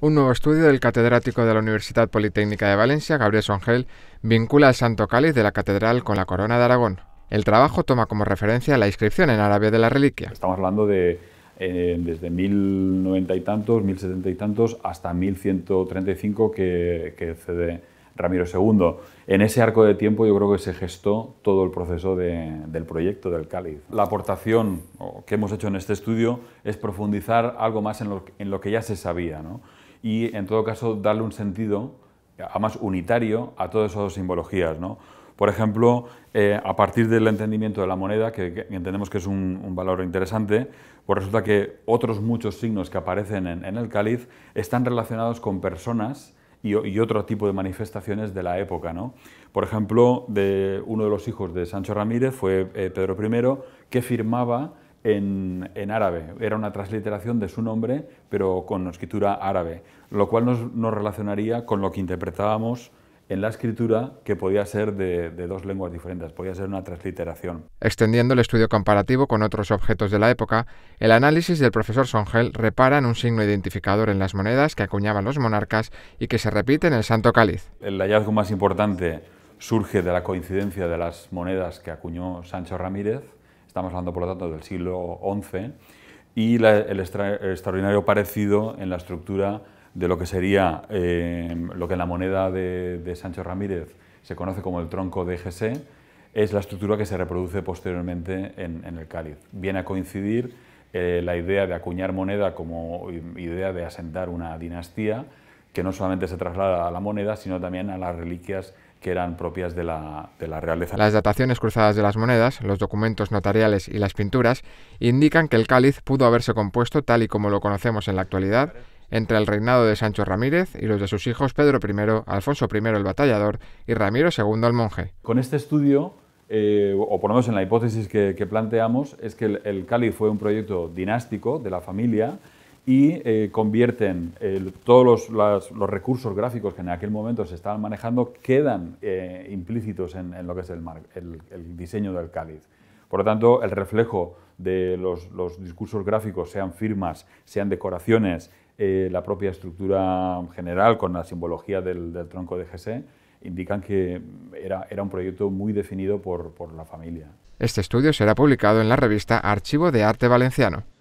Un nuevo estudio del catedrático de la Universidad Politécnica de Valencia, Gabriel Songel, vincula el Santo Cáliz de la Catedral con la Corona de Aragón. El trabajo toma como referencia la inscripción en árabe de la reliquia. Estamos hablando de eh, desde 1090 y tantos, 1070 y tantos, hasta 1135 que, que cede Ramiro II. En ese arco de tiempo yo creo que se gestó todo el proceso del proyecto del Cáliz. La aportación que hemos hecho en este estudio es profundizar algo más en lo, en lo que ya se sabía. ¿no? y en todo caso darle un sentido, más unitario, a todas esas simbologías. Por ejemplo, eh, a partir del entendimiento de la moneda, que, entendemos que es un, valor interesante, pues resulta que otros muchos signos que aparecen en, el cáliz están relacionados con personas y, otro tipo de manifestaciones de la época. Por ejemplo, de uno de los hijos de Sancho Ramírez fue eh, Pedro I, que firmaba en, árabe. Era una transliteración de su nombre, pero con escritura árabe, lo cual nos, nos relacionaría con lo que interpretábamos en la escritura que podía ser de, dos lenguas diferentes, podía ser una transliteración. Extendiendo el estudio comparativo con otros objetos de la época, el análisis del profesor Songel repara en un signo identificador en las monedas que acuñaban los monarcas y que se repite en el Santo Cáliz. El hallazgo más importante surge de la coincidencia de las monedas que acuñó Sancho Ramírez Estamos hablando, por lo tanto, del siglo XI y el, extraordinario parecido en la estructura de lo que sería eh, lo que en la moneda de, Sancho Ramírez se conoce como el tronco de GC, es la estructura que se reproduce posteriormente en, el cáliz. Viene a coincidir eh, la idea de acuñar moneda como idea de asentar una dinastía que no solamente se traslada a la moneda, sino también a las reliquias que eran propias de la, de realeza. Las dataciones cruzadas de las monedas, los documentos notariales y las pinturas indican que el cáliz pudo haberse compuesto tal y como lo conocemos en la actualidad entre el reinado de Sancho Ramírez y los de sus hijos Pedro I, Alfonso I el Batallador y Ramiro II el Monje. Con este estudio, eh, o ponemos en la hipótesis que, planteamos, es que el, el cáliz fue un proyecto dinástico de la familia y eh, convierten eh, todos los, recursos gráficos que en aquel momento se estaban manejando, quedan eh, implícitos en, lo que es el, diseño del cáliz. Por lo tanto, el reflejo de los, discursos gráficos, sean firmas, sean decoraciones, la propia estructura general con la simbología del, tronco de GC, indican que era, era, un proyecto muy definido por, por la familia. Este estudio será publicado en la revista Archivo de Arte Valenciano.